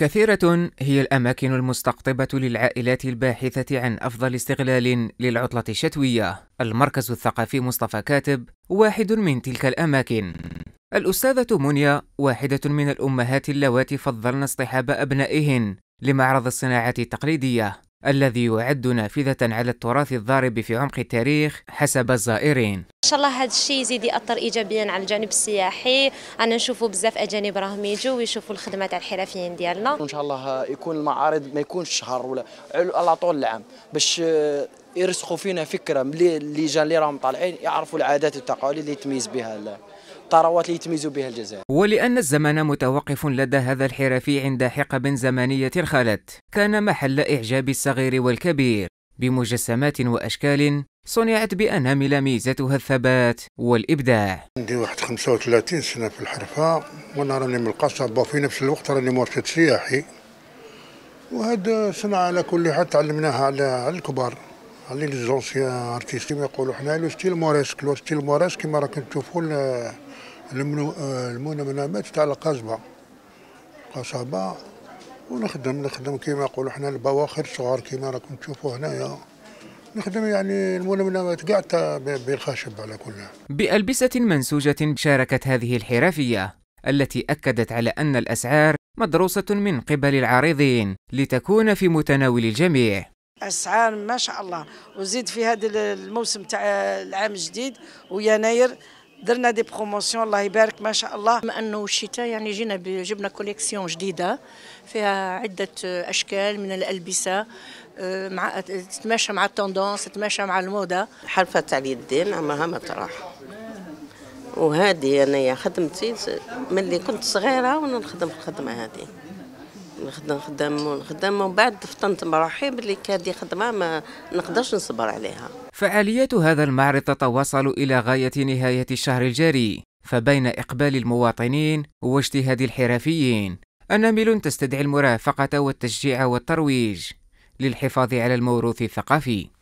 كثيرة هي الأماكن المستقطبة للعائلات الباحثة عن أفضل استغلال للعطلة الشتوية. المركز الثقافي مصطفى كاتب واحد من تلك الأماكن. الأستاذة منيا واحدة من الأمهات اللواتي فضلن اصطحاب أبنائهن لمعرض الصناعات التقليدية الذي يعد نافذة على التراث الضارب في عمق التاريخ حسب الزائرين. ان شاء الله هذا الشيء يزيد ياثر ايجابيا على الجانب السياحي انا نشوفوا بزاف اجانب راهم يجوا ويشوفوا الخدمه تاع الحرفيين ديالنا ان شاء الله يكون المعارض ما يكونش شهر ولا على طول العام باش يرسخوا فينا فكره ملي اللي جا اللي راهم طالعين يعرفوا العادات والتقاليد اللي يتميز بها الثروات اللي يتميزوا بها الجزائر ولأن الزمن متوقف لدى هذا الحرفي عند حقب زمنية خلت كان محل إعجاب الصغير والكبير بمجسمات وأشكال صنعت بأن عمل ميزتها الثبات والإبداع عندي واحد 35 سنة في الحرفة وأنا راني من القصبة وفي نفس الوقت راني مرشد سياحي وهذا صنعة على كل حال تعلمناها على الكبار على لي زونسيان ارتيست كيما يقولوا حنا لو ستيل موريسك لو ستيل موريسك كيما راكم تشوفوا المنامات تاع القصبة قصبة ونخدم نخدم كيما يقولوا حنا البواخر صغار كيما راكم تشوفوا هنايا نخدم يعني الململمات قاعدة بالخشب على كلها بألبسة منسوجة شاركت هذه الحرفية التي أكدت على أن الأسعار مدروسة من قبل العارضين لتكون في متناول الجميع أسعار ما شاء الله وزيد في هذا الموسم تاع العام الجديد ويناير درنا دي بروموسيون الله يبارك ما شاء الله بما انه الشتاء يعني جينا جبنا كوليكسيون جديده فيها عده اشكال من الالبسه آه، مع تتماشى مع التوندونس تتماشى مع الموضه حرفت علي اما ها ما تراح وهذه انايا خدمتي ملي كنت صغيره ونخدم الخدمه هذه نخدم نخدم ونخدم ومن بعد فطنت بروحي بلي كهذه خدمه ما نقدرش نصبر عليها. فعاليات هذا المعرض تتواصل الى غايه نهايه الشهر الجاري، فبين اقبال المواطنين واجتهاد الحرفيين، أنامل تستدعي المرافقة والتشجيع والترويج للحفاظ على الموروث الثقافي.